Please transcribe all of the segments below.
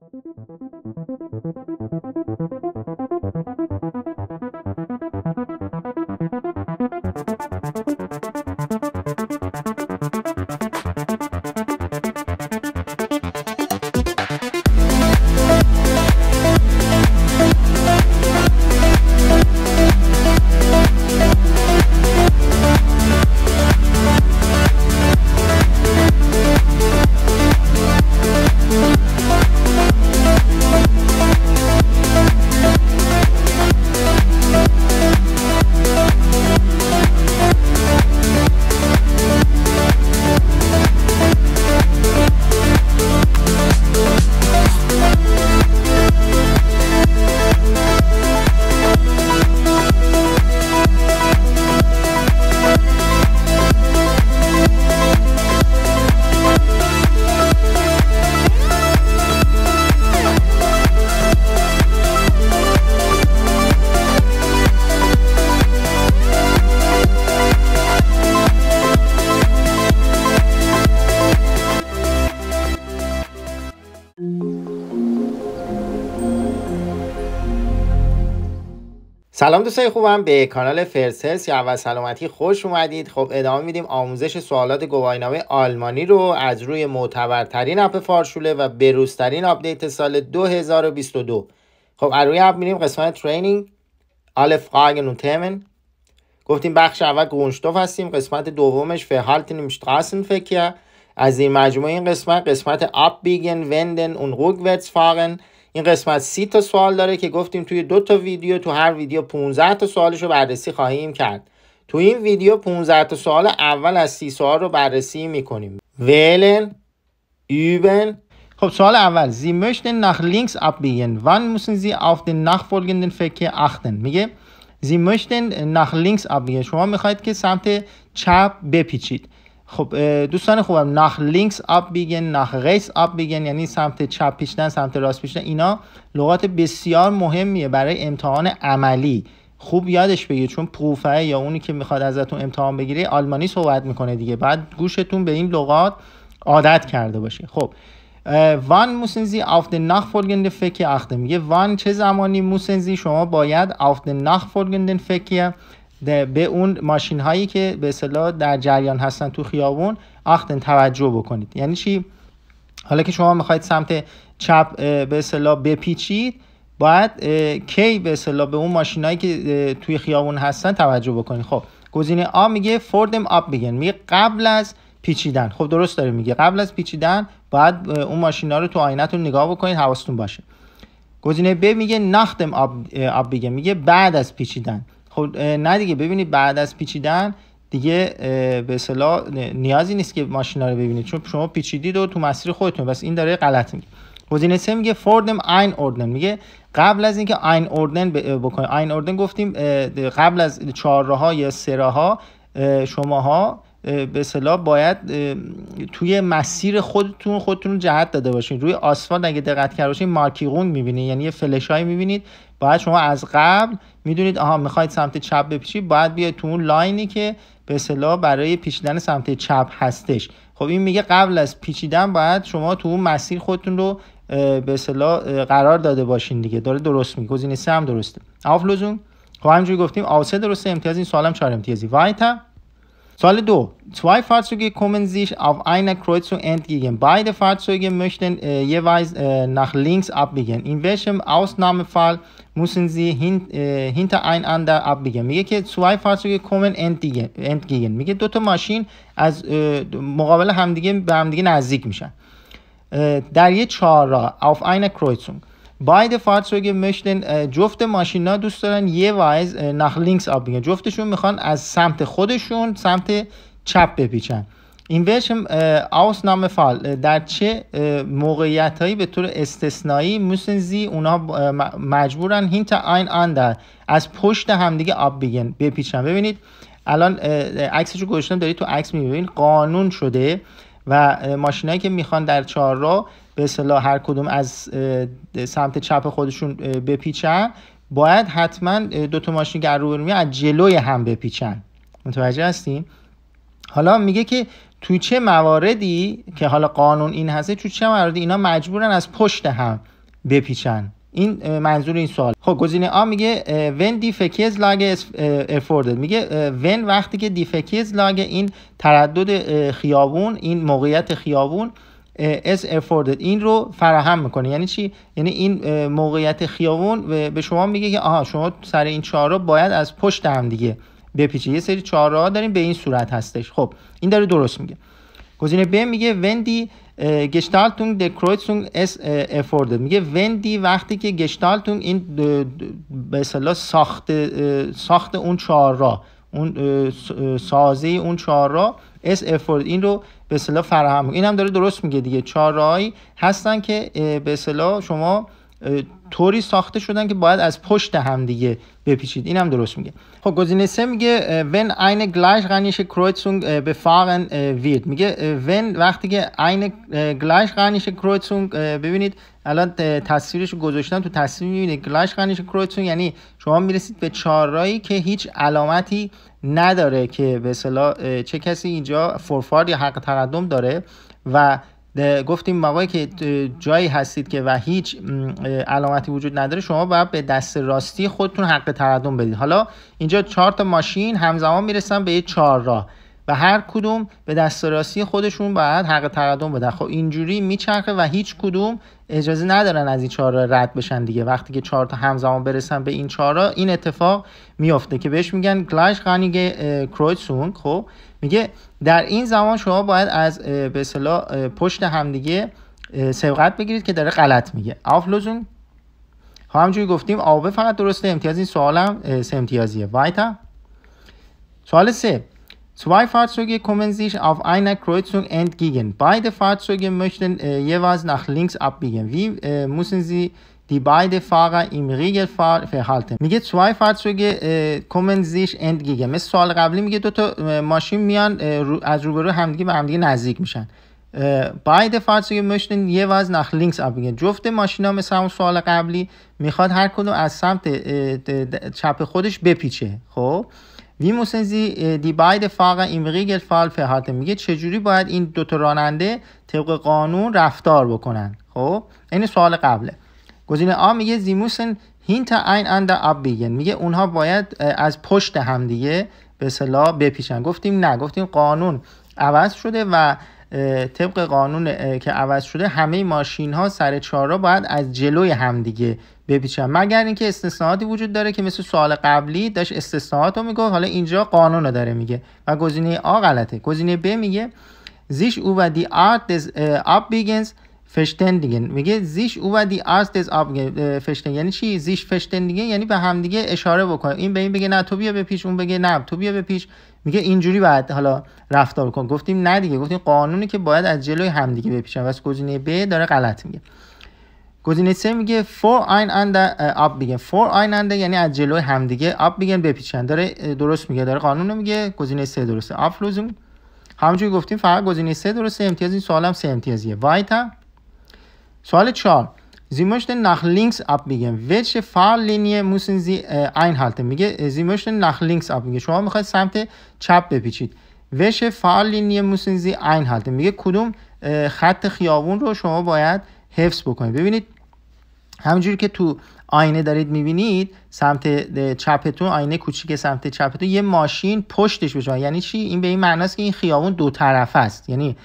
Thank you. سلام دوستای خوبم به کانال فرسس یا اول سلامتی خوش اومدید خب ادامه میدیم آموزش سوالات گواهینامه آلمانی رو از روی معتبرترین اپ فارشوله و بروزترین آپدیت سال 2022 خب از روی اپ میریم قسمت ترینینگ آلف فراگن و تمن گفتیم بخش اول گونشتوف هستیم قسمت دومش فهالتن شتراسن فکر. از این مجموعه این قسمت قسمت اپ بیگن وندن اون روگورتس فارن این قسمت سی تا سوال داره که گفتیم توی دو تا ویدیو تو هر ویدیو 15 تا سوالش رو بررسی خواهیم کرد تو این ویدیو 15 تا سوال اول از سی سوال رو بررسی میکنیم ولن üben خب سوال اول زی ناخ لینکس بیگن وان موسن زی اوف دن نخ فولگندن فکر achten میگه زی نخ لینکس اپ abbiegen شما میخواید که سمت چپ بپیچید خب دوستان خوبم نخ لینکس اپ بیگن نخ غیس اپ بیگن یعنی سمت چپ پیشتن سمت راست پیشتن اینا لغات بسیار مهمیه برای امتحان عملی خوب یادش بگیر چون پروفه یا اونی که میخواد ازتون امتحان بگیره آلمانی صحبت میکنه دیگه بعد گوشتون به این لغات عادت کرده باشه خب وان موسنزی آفت نخ فولگند فکر اخته میگه وان چه زمانی موسنزی شما باید auf نخ nachfolgenden فکر به اون ماشین هایی که به اصطلاح در جریان هستن تو خیابون آختن توجه بکنید یعنی چی حالا که شما میخواید سمت چپ به اصطلاح بپیچید باید کی به اصطلاح به اون ماشین هایی که توی خیابون هستن توجه بکنید خب گزینه آ میگه فوردم آب بگن میگه قبل از پیچیدن خب درست داره میگه قبل از پیچیدن باید اون ماشینا رو تو آینتون نگاه بکنید حواستون باشه گزینه ب میگه ناختم آب, آب بگه میگه بعد از پیچیدن خب نه دیگه ببینید بعد از پیچیدن دیگه به اصطلاح نیازی نیست که ماشینا رو ببینید چون شما پیچیدید و تو مسیر خودتون بس این داره غلط میگه گزینه سه میگه فوردم این اوردن میگه قبل از اینکه این اوردن بکنید این اوردن گفتیم قبل از چهار راه یا سه راه شماها به باید توی مسیر خودتون خودتون جهت داده باشین روی آسفالت اگه دقت کرده باشین مارکیغون میبینید یعنی یه فلش هایی میبینید باید شما از قبل میدونید آها میخواید سمت چپ بپیچید باید بیاید تو اون لاینی که به صلاح برای پیچیدن سمت چپ هستش خب این میگه قبل از پیچیدن باید شما تو اون مسیر خودتون رو به قرار داده باشین دیگه داره درست میگه گزینه درسته آفلوزون خب همینجوری گفتیم آسه درسته امتیاز این سوالم چهار امتیازی وایتا Zahl 2. Zwei Fahrzeuge kommen sich auf einer Kreuzung entgegen. Beide Fahrzeuge möchten äh, jeweils äh, nach links abbiegen. In welchem Ausnahmefall müssen sie hin, äh, hintereinander abbiegen? میگه zwei Fahrzeuge kommen entgegen. entgegen. میگه دو تا ماشین از مقابل همدیگه به همدیگه نزدیک میشن. در یه چهار راه auf einer Kreuzung. باید Beide Fahrzeuge مشتن جفت ماشینا دوست دارن یه وایز نخ لینکس آب میگن جفتشون میخوان از سمت خودشون سمت چپ بپیچن این آس نام فال در چه موقعیت هایی به طور استثنایی موسنزی زی اونا مجبورن هینت آن در از پشت همدیگه آب بگن بپیچن ببینید الان عکسشو گوشتن دارید تو عکس میبینید قانون شده و ماشینایی که میخوان در چهار رو به اصطلاح هر کدوم از سمت چپ خودشون بپیچن باید حتما دو تا ماشین رو از جلوی هم بپیچن متوجه هستیم حالا میگه که توی چه مواردی که حالا قانون این هسته تو چه مواردی اینا مجبورن از پشت هم بپیچن این منظور این سوال خب گزینه آ میگه when defects lag افورد میگه ون وقتی که defects لاگ این تردد خیابون این موقعیت خیابون اس افورد. این رو فراهم میکنه یعنی چی یعنی این موقعیت خیابون به شما میگه که آها شما سر این چهارراه باید از پشت هم دیگه بپیچی یه سری چهارراه داریم به این صورت هستش خب این داره درست میگه گزینه ب میگه when the گشتالتونگ دکرویتسونگ اس افورده میگه وندی وقتی که گشتالتونگ این به اصطلاح ساخت ساخت اون چهار راه اون سازه اون چهار راه اس افورد این رو به اصطلاح فراهم این هم داره درست میگه دیگه چهار هستن که به اصطلاح شما طوری ساخته شدن که باید از پشت هم دیگه بپیچید هم درست میگه خب گزینه سه میگه ون eine کرویتسونگ به befahren wird میگه ون وقتی که eine غنیش Kreuzung ببینید الان تصویرش گذاشتم تو تصویر میبینید غنیش کرویتسونگ یعنی شما میرسید به چهارراهی که هیچ علامتی نداره که به چه کسی اینجا فورفارد یا حق تقدم داره و گفتیم موقعی که جایی هستید که و هیچ علامتی وجود نداره شما باید به دست راستی خودتون حق تردم بدید حالا اینجا چهار تا ماشین همزمان میرسن به یه چهار راه و هر کدوم به دست خودشون باید حق تقدم بدن خب اینجوری میچرخه و هیچ کدوم اجازه ندارن از این چهار رد بشن دیگه وقتی که چهار تا همزمان برسن به این چهار این اتفاق میافته که بهش میگن گلاش کرویتسونگ خب میگه در این زمان شما باید از به پشت همدیگه سبقت بگیرید که داره غلط میگه آفلوزون خب همجوری گفتیم آبه فقط درسته امتیاز این سوالم سه امتیازیه وایتا سوال سه Zwei Fahrzeuge kommen sich auf einer Kreuzung entgegen. Beide Fahrzeuge möchten äh, jeweils nach links abbiegen. Wie äh, müssen sie die beiden Fahrer im Riegel verhalten میگه zwei Fahrzeuge kommen sich entgegen مثل سال قبلی میگه دو تا ماشین میان از روبرو همدیگه به همدیگه نزدیک میشن beide Fahrzeuge möchten jeweils nach links abbiegen جفت ماشینا مثل همون سوال قبلی میخواد هر کدوم از سمت چپ خودش بپیچه خب وی دی باید فاق این فال فهاته میگه چجوری باید این دوتا راننده طبق قانون رفتار بکنن خب این سوال قبله گزینه آ میگه زیموسن هینت این اندر اب بیگن میگه اونها باید از پشت همدیگه به بپیشن گفتیم نه گفتیم قانون عوض شده و طبق قانون که عوض شده همه ماشین ها سر را باید از جلوی همدیگه بپیچم مگر اینکه استثناءاتی وجود داره که مثل سوال قبلی داشت استثناءات رو میگفت حالا اینجا قانون رو داره میگه و گزینه آ غلطه گزینه ب میگه زیش او و دی آرت دز آب بیگنز میگه زیش او و دی آرت دز یعنی چی زیش دیگه یعنی به همدیگه اشاره بکنه این به این بگه نه تو بیا بپیچ اون بگه نه تو بیا پیش میگه اینجوری باید حالا رفتار کن گفتیم نه دیگه گفتیم قانونی که باید از جلوی همدیگه بپیچن واسه گزینه ب داره غلط میگه گزینه سه میگه فور این اند اپ بگن فور این اند یعنی از جلوی همدیگه اپ بگن بپیچن داره درست میگه داره قانون میگه گزینه سه درسته اپ لوزم همونجوری گفتیم فقط گزینه سه درسته امتیاز این سوالم سه امتیازیه وایت هم سوال چهار لینکس نخ لینکس اپ میگم Welche Fahrlinie müssen Sie einhalten? میگه Sie نخ لینکس اپ میگه شما میخواید سمت چپ بپیچید. Welche Fahrlinie müssen این einhalten? میگه کدوم خط خیابون رو شما باید حفظ بکنید. ببینید همجوری که تو آینه دارید میبینید سمت چپتون آینه کوچیک سمت چپتون یه ماشین پشتش بشه یعنی چی این به این معناست که این خیابون دو طرف است یعنی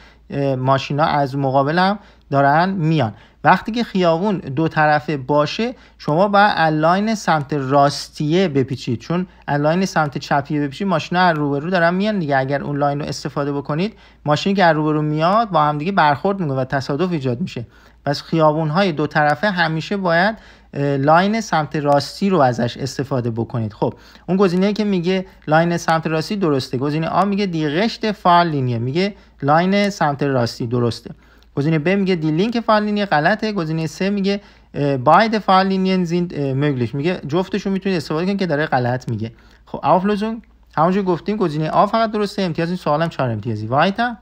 ماشینا از مقابل هم دارن میان وقتی که خیابون دو طرفه باشه شما باید الاین سمت راستیه بپیچید چون الاین سمت چپیه بپیچید ماشینا از روبرو دارن میان دیگه اگر اون لاین رو استفاده بکنید ماشینی که از روبرو میاد با هم دیگه برخورد میکنه و تصادف ایجاد میشه پس خیابون های دو طرفه همیشه باید لاین سمت راستی رو ازش استفاده بکنید خب اون گزینه که میگه لاین سمت راستی درسته گزینه آ میگه رشت فال لینیه میگه لاین سمت راستی درسته گزینه ب میگه دی لینک فال لینیه غلطه گزینه سه میگه باید فال لینیه زین مگلش میگه جفتشون میتونید استفاده کنید که داره غلط میگه خب آفلوزون همونجور گفتیم گزینه آ فقط درسته امتیاز این سوالم چهار امتیازی وایتا؟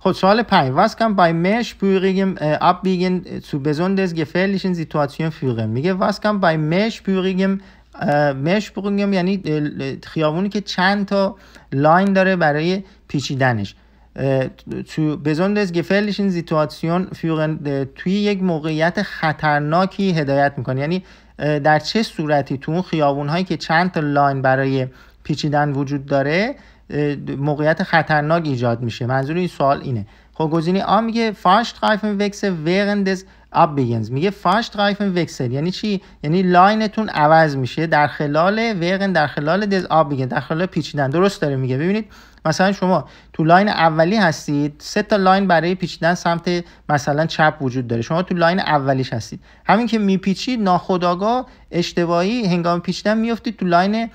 خب پنج، Peiwas kan کم بای spürigem äh, Abbiegen تو بزوندس gefährlichen سیتواسیون führen. میگه was بای مش mehr مش مشبرونگم یعنی äh, äh, خیابونی که چند تا لاین داره برای پیچیدنش äh, تو بزوندس گفرلشین سیتواسیون فیورن توی یک موقعیت خطرناکی هدایت میکنه یعنی در چه صورتی تو اون خیابون هایی که چند تا لاین برای پیچیدن وجود داره موقعیت خطرناک ایجاد میشه منظور این سوال اینه خب گزینه آ میگه فاش و وکسل دس اب بیگنز میگه فاشت وکسل یعنی چی یعنی لاینتون عوض میشه در خلال ورن در خلال دز بیگن در خلال پیچیدن درست داره میگه ببینید مثلا شما تو لاین اولی هستید سه تا لاین برای پیچیدن سمت مثلا چپ وجود داره شما تو لاین اولیش هستید همین که میپیچید ناخداگاه اشتباهی هنگام پیچیدن میفتید تو لاین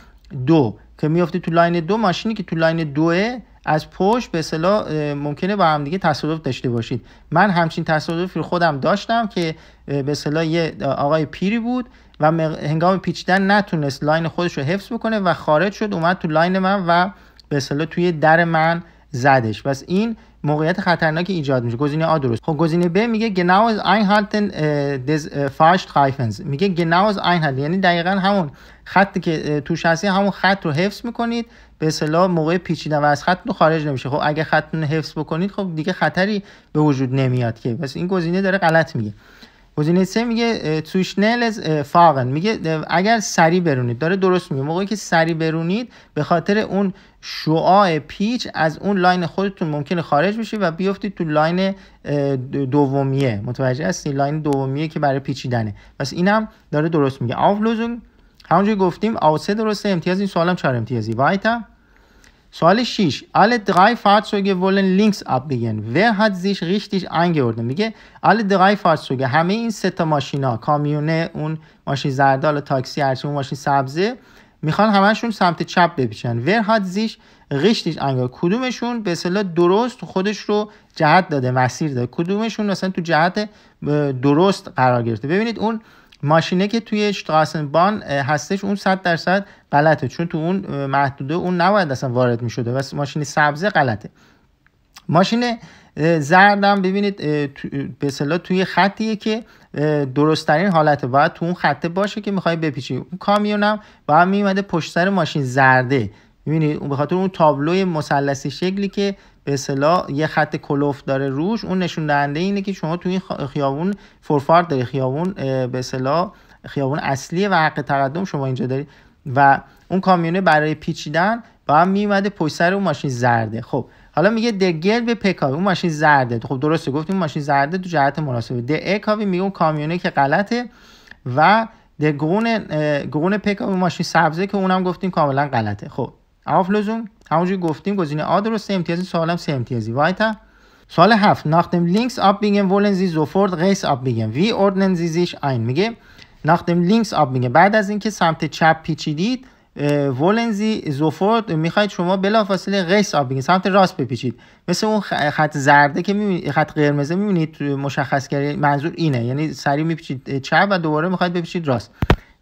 دو که میافتی تو لاین دو ماشینی که تو لاین دوه از پشت به اصطلاح ممکنه با هم دیگه تصادف داشته باشید من همچین تصادفی رو خودم داشتم که به اصطلاح یه آقای پیری بود و هنگام پیچیدن نتونست لاین خودش رو حفظ بکنه و خارج شد اومد تو لاین من و به توی در من زدش پس این موقعیت خطرناکی ایجاد میشه گزینه آ درست خب گزینه ب میگه genau حالت دز فاشت میگه genau این یعنی دقیقا همون خطی که توش هستی همون خط رو حفظ میکنید به اصطلاح موقع پیچیدن و از خط رو خارج نمیشه خب اگه رو حفظ بکنید خب دیگه خطری به وجود نمیاد که پس این گزینه داره غلط میگه گزینه میگه توشنل فاقن میگه اگر سری برونید داره درست میگه موقعی که سری برونید به خاطر اون شعاع پیچ از اون لاین خودتون ممکنه خارج بشه و بیفتید تو لاین دومیه متوجه هستی لاین دومیه که برای پیچیدنه پس اینم داره درست میگه لوزون همونجوری گفتیم آوسه درسته امتیاز این سوالم چهار امتیازی وایتا سوال 6 alle drei Fahrzeuge wollen links abbiegen wer hat sich richtig eingeordnet میگه alle drei Fahrzeuge همه این سه تا ماشینا کامیونه اون ماشین زرد تاکسی هرچی اون ماشین سبز میخوان همشون سمت چپ بپیچن wer hat sich richtig eingeordnet کدومشون به اصطلاح درست خودش رو جهت داده مسیر داده کدومشون مثلا تو جهت درست قرار گرفته ببینید اون ماشینه که توی بان هستش اون 100 درصد غلطه چون تو اون محدوده اون نباید اصلا وارد می شده و ماشین سبز غلطه ماشین زردم ببینید به صلاح توی خطیه که درستترین حالته باید تو اون خطه باشه که میخوای بپیچی اون کامیونم باید میومده پشت سر ماشین زرده میبینید به خاطر اون تابلوی مثلثی شکلی که به اصطلاح یه خط کلوف داره روش اون نشون دهنده اینه که شما تو این خیابون فورفارد داری خیابون به خیابون اصلیه و حق تقدم شما اینجا داری و اون کامیونه برای پیچیدن با هم میومده پشت سر اون ماشین زرده خب حالا میگه دگر به پکاوی اون ماشین زرده خب درسته گفتیم ماشین زرده تو جهت مناسبه د کاوی میگه اون کامیونه که غلطه و د گرون گرون ماشین سبزه که اونم گفتیم کاملا غلطه خب عاف همونجوری گفتیم گزینه آ درسته امتیازی سوالم سه امتیازی وایتا سوال هفت ناختم لینکس آب بیگم ولن زی زوفورد غیس آب بیگم وی اوردنن زی زیش این میگه ناختم لینکس آب میگه بعد از اینکه سمت چپ پیچیدید ولنزی زوفورد میخواید شما بلافاصله غیص آب بگید سمت راست بپیچید مثل اون خط زرده که میبینید خط قرمزه میبینید مشخص کرده منظور اینه یعنی سریع میپیچید چپ و دوباره میخواید بپیچید راست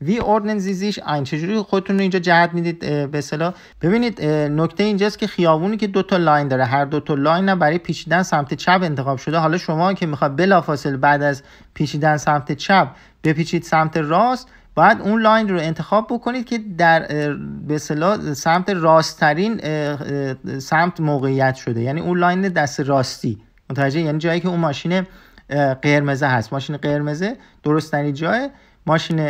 وی زیزیش این چجوری خودتون رو اینجا جهت میدید به ببینید نکته اینجاست که خیابونی که دو تا لاین داره هر دو تا لاین هم برای پیچیدن سمت چپ انتخاب شده حالا شما که میخواد بلافاصله بعد از پیچیدن سمت چپ بپیچید سمت راست باید اون لاین رو انتخاب بکنید که در به سمت راستترین سمت موقعیت شده یعنی اون لاین دست راستی متوجه یعنی جایی که اون ماشین قرمزه هست ماشین قرمزه درست جای ماشین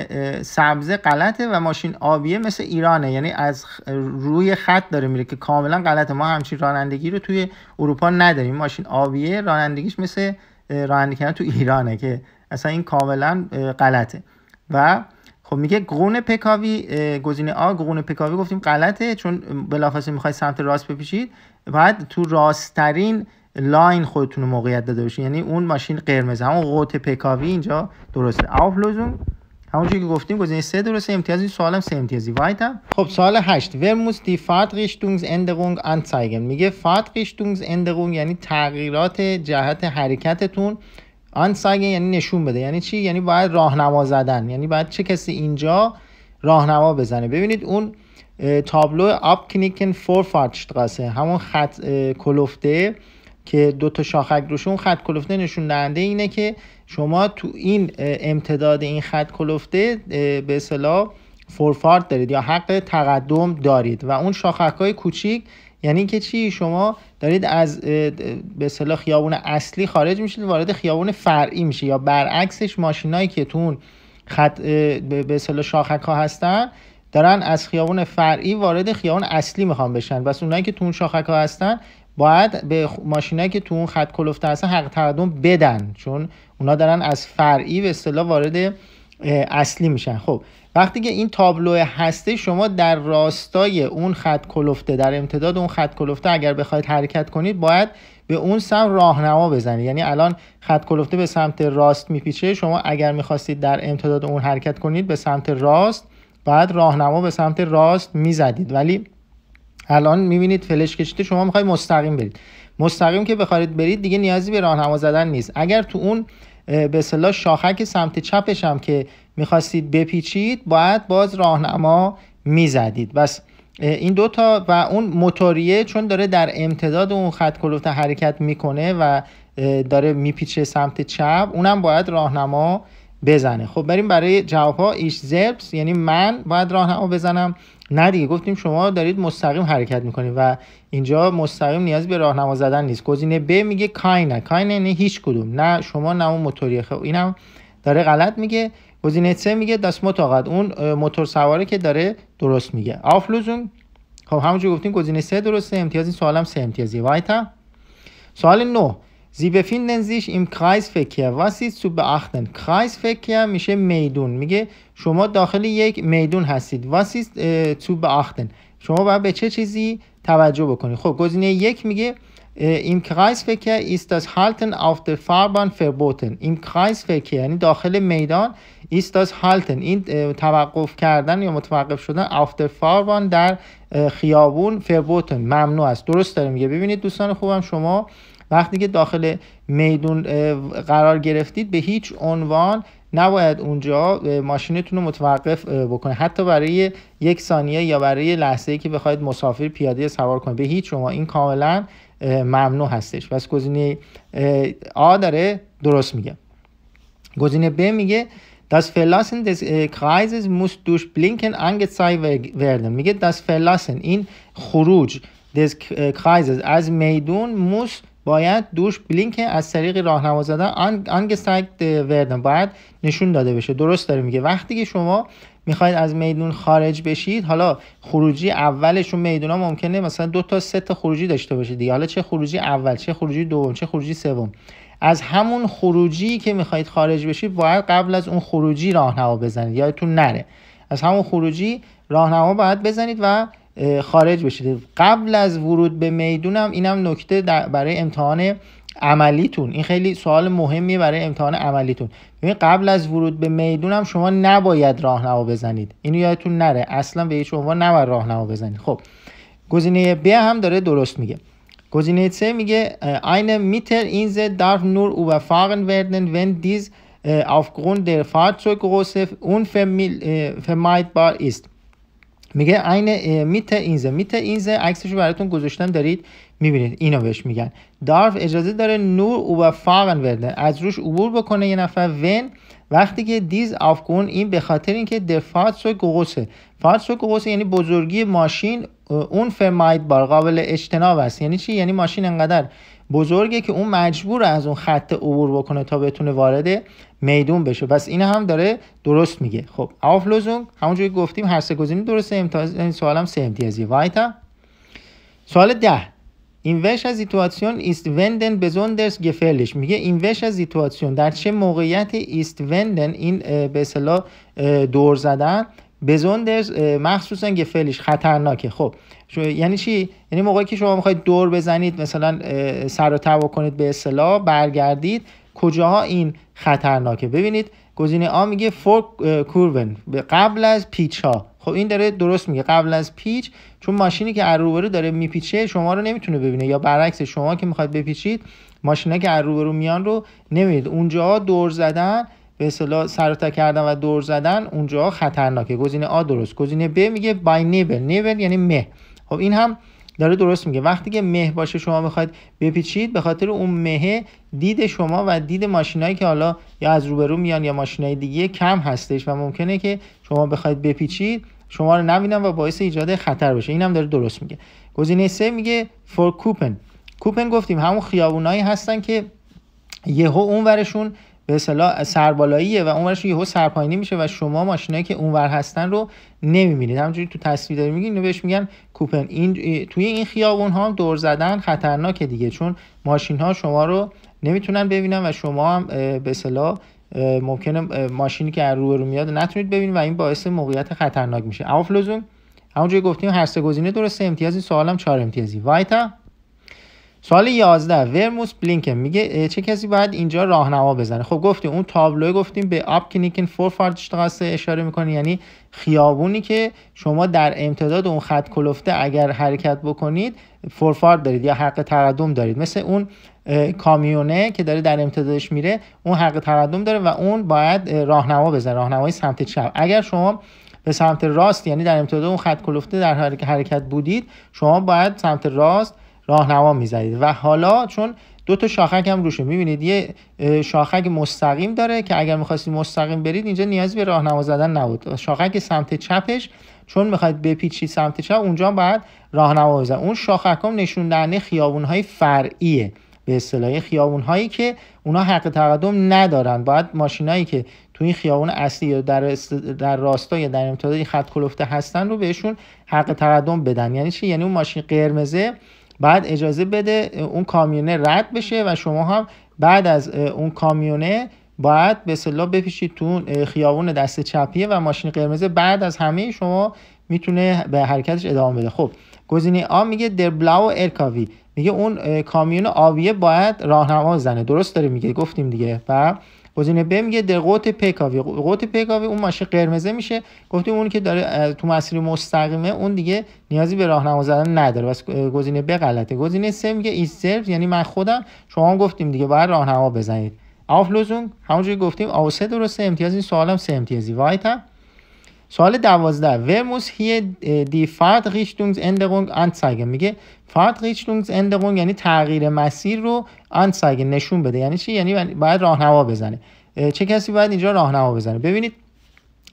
سبزه غلطه و ماشین آبیه مثل ایرانه یعنی از روی خط داره میره که کاملا غلطه ما همچین رانندگی رو توی اروپا نداریم ماشین آبیه رانندگیش مثل رانندگی تو ایرانه که اصلا این کاملا غلطه و خب میگه گونه پکاوی گزینه آ گرون پکاوی گفتیم غلطه چون بلافاصله میخوای سمت راست بپیشید بعد تو راستترین لاین خودتون موقعیت داده باشین یعنی اون ماشین قرمز همون قوت پکاوی اینجا درسته آفلوزون همونجوری که گفتیم گزینه سه درسته امتیاز این سوالم سه امتیازی وایتم خب سوال 8 ور موس دی اندرونگ آنزایگن میگه اندرونگ یعنی تغییرات جهت حرکتتون آنزایگن یعنی نشون بده یعنی چی یعنی باید راهنما زدن یعنی باید چه کسی اینجا راهنما بزنه ببینید اون تابلو کنیکن فور استراسه همون خط کلفته که دو تا شاخک روشون خط کلفته نشون دهنده اینه که شما تو این امتداد این خط کلفته به اصطلاح فورفارد دارید یا حق تقدم دارید و اون شاخک های کوچیک یعنی که چی شما دارید از به اصطلاح خیابون اصلی خارج میشید وارد خیابون فرعی میشه یا برعکسش ماشینایی که تو اون خط به اصطلاح شاخک ها هستن دارن از خیابون فرعی وارد خیابون اصلی میخوان بشن بس اونایی که تو شاخک ها هستن باید به ماشینایی که تو اون خط کلفته هستن حق تقدم بدن چون اونا دارن از فرعی و اصطلاح وارد اصلی میشن خب وقتی که این تابلو هسته شما در راستای اون خط کلفته در امتداد اون خط کلفته اگر بخواید حرکت کنید باید به اون سمت راهنما بزنید یعنی الان خط کلفته به سمت راست میپیچه شما اگر میخواستید در امتداد اون حرکت کنید به سمت راست بعد راهنما به سمت راست میزدید ولی الان میبینید فلش کشیده شما میخواید مستقیم برید مستقیم که بخواید برید دیگه نیازی به راهنما زدن نیست اگر تو اون به اصطلاح شاخک سمت چپش هم که میخواستید بپیچید باید باز راهنما میزدید بس این دوتا و اون موتوریه چون داره در امتداد اون خط کلفت حرکت میکنه و داره میپیچه سمت چپ اونم باید راهنما بزنه خب بریم برای جواب ها ایش زبس یعنی من باید راهنما بزنم نه دیگه گفتیم شما دارید مستقیم حرکت میکنید و اینجا مستقیم نیاز به راهنما زدن نیست گزینه ب میگه نه کاینه نه یعنی هیچ کدوم نه شما نه اون موتوری خب اینم داره غلط میگه گزینه سه میگه دست متاقد اون موتور سواره که داره درست میگه آفلوزون خب همونجور گفتیم گزینه سه درسته امتیاز این سوالم سه امتیازی وایتا سوال 9 Sie befinden sich im Kreisverkehr. Was ist zu beachten? Kreisverkehr میشه میدون. میگه شما داخل یک میدون هستید. Was ist zu beachten? شما باید به چه چیزی توجه بکنید؟ خب گزینه یک میگه im Kreisverkehr ist das Halten auf der Fahrbahn verboten. Im Kreisverkehr یعنی داخل میدان ist das Halten این توقف کردن یا متوقف شدن auf der Fahrbahn در خیابون verboten ممنوع است. درست داره میگه. ببینید دوستان خوبم شما وقتی که داخل میدون قرار گرفتید به هیچ عنوان نباید اونجا ماشینتون رو متوقف بکنه حتی برای یک ثانیه یا برای لحظه ای که بخواید مسافر پیاده سوار کنید به هیچ شما این کاملا ممنوع هستش پس گزینه آ داره درست میگه گزینه ب میگه Das Verlassen des Kreises muss durch Blinken angezeigt werden. میگه das Verlassen این خروج des Kreises از میدون muss باید دوش بلینک از طریق راهنما زدن آنگستگ وردن باید نشون داده بشه درست داره میگه وقتی که شما میخواید از میدون خارج بشید حالا خروجی اولشون میدون ها ممکنه مثلا دو تا سه تا خروجی داشته باشید. دیگه حالا چه خروجی اول چه خروجی دوم چه خروجی سوم از همون خروجی که میخواید خارج بشید باید قبل از اون خروجی راهنما بزنید یادتون نره از همون خروجی راهنما باید بزنید و خارج بشید قبل از ورود به میدونم اینم نکته برای امتحان عملیتون این خیلی سوال مهمیه برای امتحان عملیتون ببین قبل از ورود به میدونم شما نباید راهنما بزنید اینو یادتون نره اصلا به هیچ عنوان نباید راهنما بزنید خب گزینه ب هم داره درست میگه گزینه سه میگه میتر Mittel در نور دیز überfahren werden wenn dies aufgrund der Fahrzeuggröße unvermeidbar است میگه عین میت اینزه میت اینزه عکسش رو براتون گذاشتم دارید میبینید اینو بهش میگن دارف اجازه داره نور او و فاون ورده از روش عبور بکنه یه نفر ون وقتی که دیز آفگون این به خاطر اینکه در فاتسو گوغوسه فاتسو گوسه یعنی بزرگی ماشین اون فرمایت بار قابل اجتناب است یعنی چی یعنی ماشین انقدر بزرگه که اون مجبور از اون خط عبور بکنه تا بتونه وارد میدون بشه پس این هم داره درست میگه خب آفلوزون همونجوری گفتیم هر سه گزینه درسته امتیاز این هم سه امتیازیه وایتا سوال ده این وش از سیتواسیون ایست وندن بزوندرس گفلش میگه این وش از سیتواسیون در چه موقعیت ایست وندن این به اصطلاح دور زدن مخصوصاً مخصوصا فعلش خطرناکه خب یعنی چی یعنی موقعی که شما میخواید دور بزنید مثلا سر و کنید به اصطلاح برگردید کجاها این خطرناکه ببینید گزینه آ میگه فور کورون قبل از پیچ ها خب این داره درست میگه قبل از پیچ چون ماشینی که از روبرو داره میپیچه شما رو نمیتونه ببینه یا برعکس شما که میخواید بپیچید ماشینه که از روبرو میان رو نمیدید اونجا دور زدن به اصطلاح سر کردن و دور زدن اونجا خطرناکه گزینه آ درست گزینه ب میگه بای نیبل نیبل یعنی مه خب این هم داره درست میگه وقتی که مه باشه شما بخواید بپیچید به خاطر اون مه دید شما و دید ماشینایی که حالا یا از روبرو میان یا ماشینای دیگه کم هستش و ممکنه که شما بخواید بپیچید شما رو نبینن و باعث ایجاد خطر بشه اینم داره درست میگه گزینه سه میگه فور کوپن کوپن گفتیم همون خیابونایی هستن که یهو اونورشون به اصطلاح سربالاییه و اونورش یهو سرپایینی میشه و شما ماشینایی که اونور هستن رو نمیبینید همونجوری تو تصویر داری میگین بهش میگن کوپن این توی این خیابون ها دور زدن خطرناکه دیگه چون ماشین ها شما رو نمیتونن ببینن و شما هم به اصطلاح ممکنه ماشینی که از رو میاد نتونید ببینید و این باعث موقعیت خطرناک میشه اما همونجوری گفتیم هر سه گزینه درسته امتیازی سوالم چهار امتیازی وایتا سوال 11 ورموس بلینکن میگه چه کسی باید اینجا راهنما بزنه خب گفتیم اون تابلو گفتیم به آبکنیکن اشتراسه اشاره میکنه یعنی خیابونی که شما در امتداد اون خط کلفته اگر حرکت بکنید فورفارد دارید یا حق تقدم دارید مثل اون کامیونه که داره در امتدادش میره اون حق تقدم داره و اون باید راهنما بزنه راهنمای سمت چپ اگر شما به سمت راست یعنی در امتداد اون خط کلفته در حرکت بودید شما باید سمت راست راهنما میزدید و حالا چون دو تا شاخک هم روشه میبینید یه شاخک مستقیم داره که اگر میخواستید مستقیم برید اینجا نیازی به راهنما زدن نبود شاخک سمت چپش چون میخواید بپیچی سمت چپ اونجا باید راهنما بزن اون شاخک هم نشون دهنده خیابون های فرعیه به اصطلاح خیابون هایی که اونا حق تقدم ندارن باید ماشینایی که تو این خیابون اصلی یا در, در راستا یا در امتداد خط کلفته هستن رو بهشون حق تقدم بدن یعنی چی یعنی اون ماشین قرمزه بعد اجازه بده اون کامیونه رد بشه و شما هم بعد از اون کامیونه باید به صلاح بپیشید تو خیابون دست چپیه و ماشین قرمز بعد از همه شما میتونه به حرکتش ادامه بده خب گزینه آ میگه در بلاو ارکاوی میگه اون کامیون آبیه باید راهنما زنه درست داره میگه گفتیم دیگه و گزینه ب میگه در قوت پکاوی قوت پکاوی اون ماشین قرمزه میشه گفتیم اون که داره تو مسیر مستقیمه اون دیگه نیازی به راهنما زدن نداره بس گزینه ب غلطه گزینه سه میگه ایستر یعنی من خودم شما گفتیم دیگه باید راهنما بزنید آفلوزون همونجوری گفتیم آو سه درسته امتیاز این سوالم سه امتیازی وایت هم سوال دوازده ورموس هی دی فرد اندرونگ انسایگه میگه فارت فرد اندرونگ یعنی تغییر مسیر رو انسایگه نشون بده یعنی چی یعنی باید راهنما بزنه eh, چه کسی باید اینجا راهنما بزنه ببینید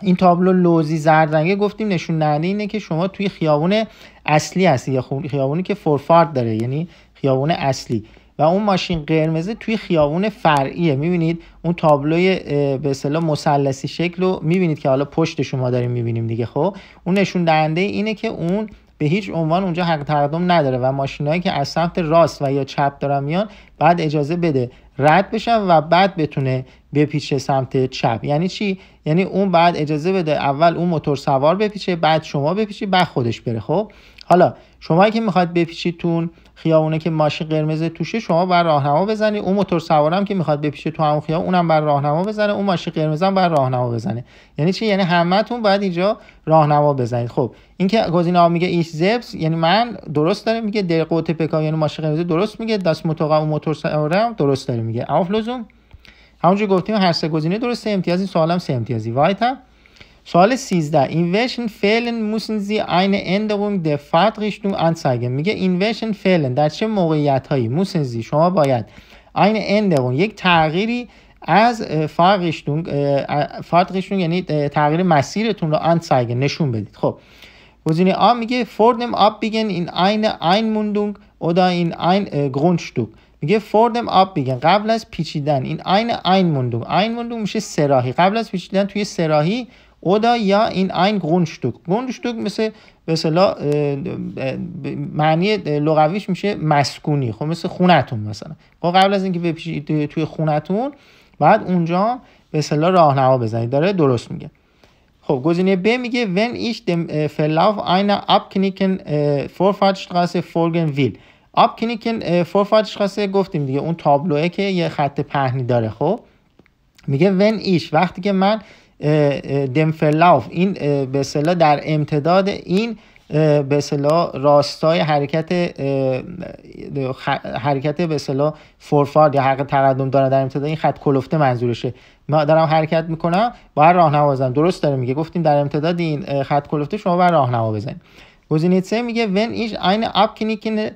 این تابلو لوزی زردنگه گفتیم نشون دهنده اینه که شما توی خیابون اصلی هستی یا خیابونی که فورفارد داره یعنی خیابون اصلی و اون ماشین قرمزه توی خیابون فرعیه میبینید اون تابلوی به اصطلاح مثلثی شکل رو میبینید که حالا پشت شما داریم میبینیم دیگه خب اون نشون دهنده اینه که اون به هیچ عنوان اونجا حق تقدم نداره و ماشینایی که از سمت راست و یا چپ دارن میان بعد اجازه بده رد بشن و بعد بتونه بپیچه سمت چپ یعنی چی یعنی اون بعد اجازه بده اول اون موتور سوار بپیچه بعد شما بپیچی بعد خودش بره خب حالا شما که میخواد بپیچیتون خیابونه که ماشین قرمز توشه شما بر راهنما بزنی اون موتور سوارم که میخواد بپیش تو همون خیابون اونم بر راهنما بزنه اون ماشین قرمز هم بر راهنما بزنه یعنی چی یعنی همتون باید اینجا راهنما بزنید خب اینکه گزینه ها میگه ایش زبس یعنی من درست داره میگه در قوت پکا یعنی ماشین قرمز درست میگه دست متوقع اون موتور سوارم درست داره میگه اوف لزوم همونجوری گفتیم هر سه گزینه درسته این سوالم سه امتیازی وایت هم سوال 13 این فعلن موسن müssen sie eine Änderung der Fahrtrichtung anzeigen میگه این اینوشن فعلن در چه موقعیت هایی موسن زی شما باید این اندرون یک تغییری از فارغشتون فارغشتون یعنی تغییر مسیرتون رو انسایگه نشون بدید خب گزینه آ میگه فوردم آب بیگن این این این موندونگ اودا این این گرونشتوک میگه فوردم آب بیگن قبل از پیچیدن این این این موندونگ این موندونگ میشه سراحی قبل از پیچیدن توی سراحی Oder یا این ein Grundstück Grundstück مثل مثلا معنی لغویش میشه مسکونی خب مثل خونتون مثلا خب، قبل از اینکه بپیشید توی خونتون بعد اونجا به اصطلاح راهنما بزنید داره درست میگه خب گزینه ب میگه ون ایش دم فلاف اینا ابکنیکن ویل folgen will ابکنیکن فورفاhrtstraße گفتیم دیگه اون تابلوه که یه خط پهنی داره خب میگه ون ایش وقتی که من دمفلاف این به صلاح در امتداد این به صلاح راستای حرکت حرکت به صلاح فورفارد یا حق تقدم داره در امتداد این خط کلفته منظورشه ما دارم حرکت میکنم باید راهنما بزنم درست داره میگه گفتیم در امتداد این خط کلفته شما باید راهنما بزنید گزینه سه میگه ون ایش این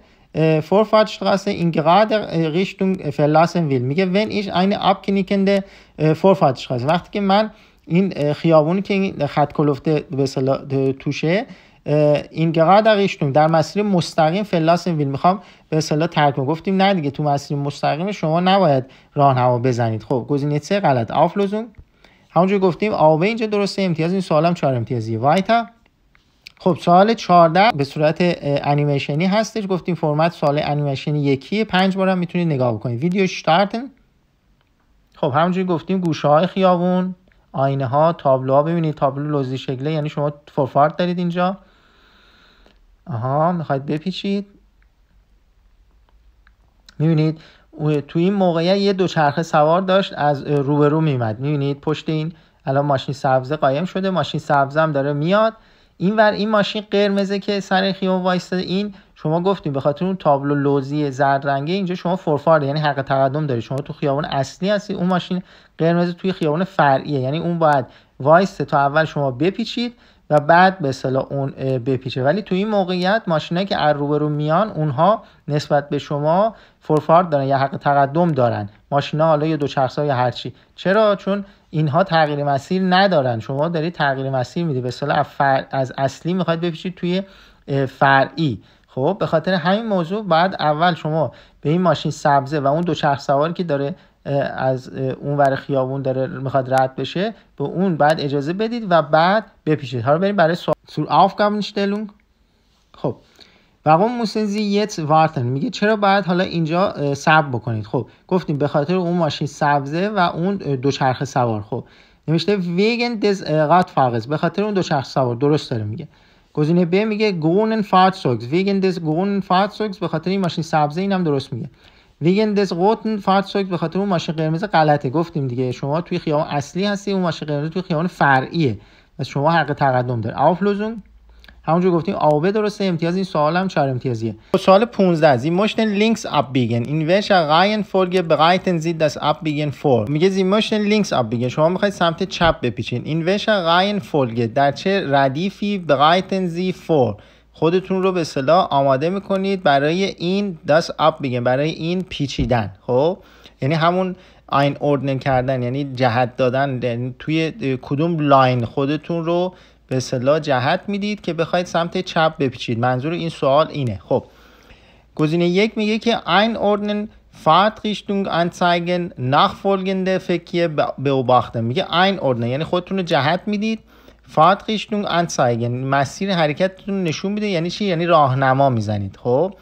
فورفارد شتراسه این گراد ریشتونگ verlassen ویل میگه ون ایش کنیکن فورفارد شتراسه وقتی که من این خیابونی که خط کلفته به توشه این قرار ایشتون در مسیر مستقیم فلاس ویل میخوام به اصطلاح ترک گفتیم نه دیگه تو مسیر مستقیم شما نباید راهنما بزنید خب گزینه سه غلط آفلوزون همونجوری گفتیم آبه اینجا درسته امتیاز این سوالم چهار امتیازی وایتا خب سوال 14 به صورت انیمیشنی هستش گفتیم فرمت سوال انیمیشنی یکی پنج بارم میتونید نگاه بکنید ویدیو شتارتن خب همونجوری گفتیم گوشه های خیابون آینه ها تابلوها ببینید تابلو لوزی شکله یعنی شما فورفارد دارید اینجا آها میخواید بپیچید میبینید تو این موقعیت یه دوچرخه سوار داشت از روبرو میمد میبینید پشت این الان ماشین سبزه قایم شده ماشین سبزه هم داره میاد این ور این ماشین قرمزه که سر و وایستاده این شما گفتیم به خاطر اون تابلو لوزی زرد رنگی اینجا شما فورفارد یعنی حق تقدم داری شما تو خیابان اصلی هستی اون ماشین قرمز توی خیابان فرعیه یعنی اون باید وایس تا اول شما بپیچید و بعد به اصطلاح اون بپیچه ولی تو این موقعیت ماشینایی که از روبرو میان اونها نسبت به شما فورفارد دارن یا حق تقدم دارن ماشینا حالا یا دوچرخه‌ها یا هرچی چرا چون اینها تغییر مسیر ندارن شما دارید تغییر مسیر میدی به از اصلی میخواد بپیچید توی فرعی خب به خاطر همین موضوع باید اول شما به این ماشین سبزه و اون دو چرخ سواری که داره از اون ور خیابون داره میخواد رد بشه به اون بعد اجازه بدید و بعد بپیچید حالا بریم برای سوال نشته آفگابنشتلونگ خب اون موسنزی یت وارتن میگه چرا باید حالا اینجا سب بکنید خب گفتیم به خاطر اون ماشین سبزه و اون دوچرخه سوار خب نوشته ویگن دز قط به خاطر اون دوچرخه سوار درست داره میگه گزینه ب میگه گونن فارتسوگز ویگن دس گونن فارتسوگز به خاطر این ماشین سبز اینم درست میگه ویگن دس قوتن فارتسوگز به خاطر اون ماشین قرمز غلطه گفتیم دیگه شما توی خیابان اصلی هستی اون ماشین قرمز توی خیابان فرعیه و شما حق تقدم داره آفلوزون همونجور گفتیم آوه درسته امتیاز این سوال هم چهار امتیازیه خب، سوال 15 زی مشتن لینکس اپ بیگن این وش غاین فولگه بغایتن زید دست اپ بیگن فور میگه زی مشتن لینکس اپ بیگن شما میخواید سمت چپ بپیچین این وش غاین فولگه در چه ردیفی بغایتن زی فور خودتون رو به صلاح آماده میکنید برای این دست اپ بیگن برای این پیچیدن خب یعنی همون این اوردن کردن یعنی جهت دادن یعنی توی کدوم لاین خودتون رو به جهت میدید که بخواید سمت چپ بپیچید منظور این سوال اینه خب گزینه یک میگه که این ein نخ فولگنده فکیه به او beobachten میگه این اردن. یعنی خودتون رو جهت میدید ریشتونگ انسایگن مسیر حرکتتون نشون میده یعنی چی یعنی راهنما میزنید خب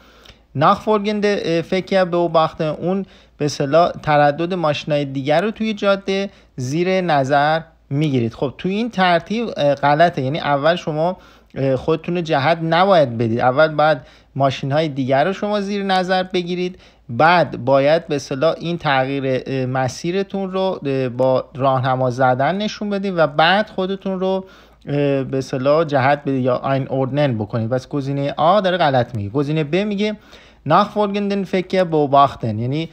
فولگنده فکیه به اون به صلاح تردد ماشینای دیگر رو توی جاده زیر نظر میگیرید خب تو این ترتیب غلطه یعنی اول شما خودتون رو جهت نباید بدید اول باید ماشین های دیگر رو شما زیر نظر بگیرید بعد باید به صلاح این تغییر مسیرتون رو با راهنما زدن نشون بدید و بعد خودتون رو به صلاح جهت بدید یا آین اوردنن بکنید پس گزینه آ داره غلط میگه گزینه ب میگه ناخ فولگندن فکر با باختن یعنی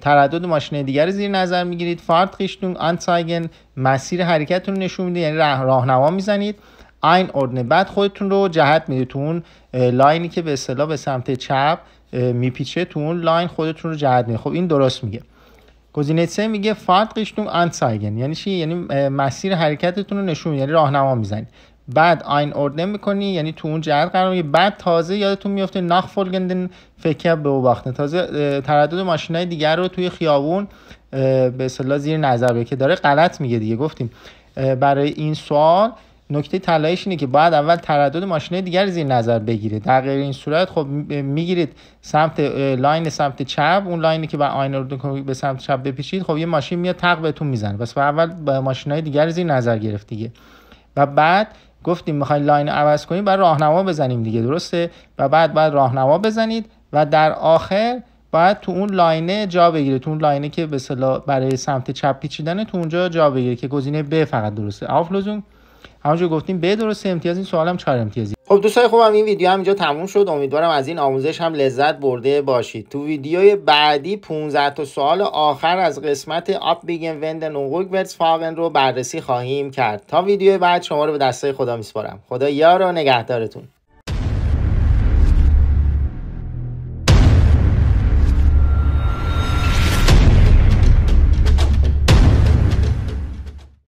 تردد ماشین دیگر زیر نظر میگیرید فارت خیشتون آنسایگن مسیر حرکتتون نشون میده یعنی راهنما میزنید این اردنه بعد خودتون رو جهت میدید تو اون لاینی که به اصطلاح به سمت چپ میپیچه تو اون لاین خودتون رو جهت میدید خب این درست میگه گزینه سه میگه فارت خیشتون آنسایگن یعنی چی یعنی مسیر حرکتتون رو نشون یعنی راهنما میزنید بعد آین اوردن میکنی یعنی تو اون جهت قرار میگه بعد تازه یادتون میفته ناخ فولگندن فکر به او باختن تازه تردد ماشینای دیگر رو توی خیابون به اصطلاح زیر نظر که داره غلط میگه دیگه گفتیم برای این سوال نکته طلاییش اینه که بعد اول تردد ماشین دیگر زیر نظر بگیره در غیر این صورت خب میگیرید سمت لاین سمت چپ اون لاینی که بر آینه رو به سمت چپ بپیچید خب یه ماشین میاد تق بهتون میزنه پس اول با ماشین های دیگر زیر نظر گرفت دیگه و بعد گفتیم میخواین لاین عوض کنیم بعد راهنما بزنیم دیگه درسته و بعد باید راهنما بزنید و در آخر باید تو اون لاینه جا بگیره تو اون لاینه که به برای سمت چپ پیچیدن تو اونجا جا بگیره که گزینه ب فقط درسته آفلوزون همونجا گفتیم به درست امتیاز این سوالم چهار امتیازی خب دوستان خوبم این ویدیو هم اینجا تموم شد امیدوارم از این آموزش هم لذت برده باشید تو ویدیوی بعدی 15 تا سوال آخر از قسمت اپ بیگن وند ورز فاون رو بررسی خواهیم کرد تا ویدیو بعد شما رو به دستای خدا میسپارم خدا یار و نگهدارتون